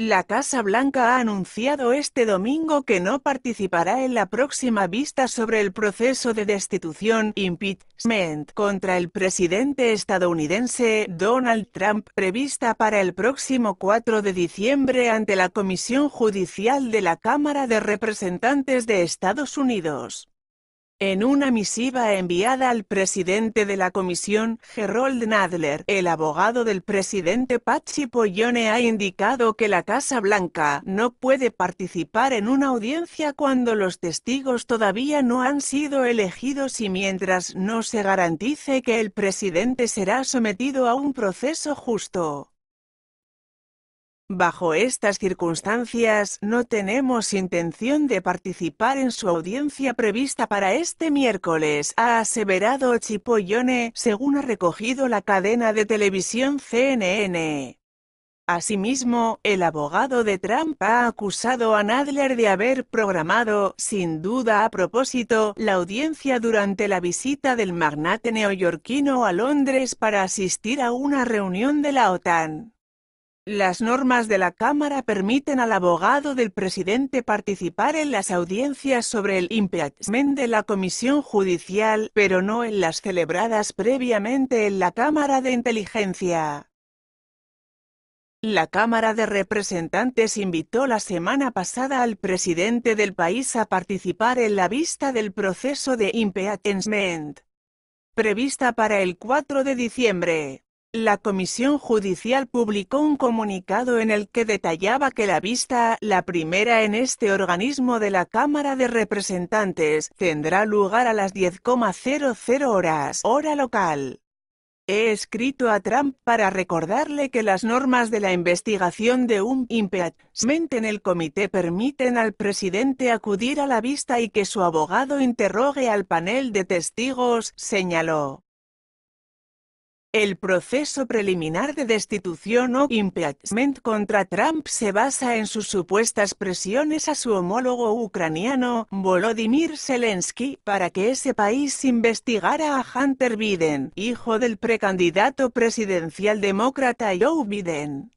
La Casa Blanca ha anunciado este domingo que no participará en la próxima vista sobre el proceso de destitución impeachment contra el presidente estadounidense Donald Trump prevista para el próximo 4 de diciembre ante la Comisión Judicial de la Cámara de Representantes de Estados Unidos. En una misiva enviada al presidente de la comisión, Gerold Nadler, el abogado del presidente Pachi Poyone ha indicado que la Casa Blanca no puede participar en una audiencia cuando los testigos todavía no han sido elegidos y mientras no se garantice que el presidente será sometido a un proceso justo. Bajo estas circunstancias, no tenemos intención de participar en su audiencia prevista para este miércoles, ha aseverado Chipollone, según ha recogido la cadena de televisión CNN. Asimismo, el abogado de Trump ha acusado a Nadler de haber programado, sin duda a propósito, la audiencia durante la visita del magnate neoyorquino a Londres para asistir a una reunión de la OTAN. Las normas de la Cámara permiten al abogado del presidente participar en las audiencias sobre el impeachment de la Comisión Judicial, pero no en las celebradas previamente en la Cámara de Inteligencia. La Cámara de Representantes invitó la semana pasada al presidente del país a participar en la vista del proceso de impeachment, prevista para el 4 de diciembre. La Comisión Judicial publicó un comunicado en el que detallaba que la vista, la primera en este organismo de la Cámara de Representantes, tendrá lugar a las 10,00 horas, hora local. He escrito a Trump para recordarle que las normas de la investigación de un impeachment en el comité permiten al presidente acudir a la vista y que su abogado interrogue al panel de testigos, señaló. El proceso preliminar de destitución o impeachment contra Trump se basa en sus supuestas presiones a su homólogo ucraniano, Volodymyr Zelensky, para que ese país investigara a Hunter Biden, hijo del precandidato presidencial demócrata Joe Biden.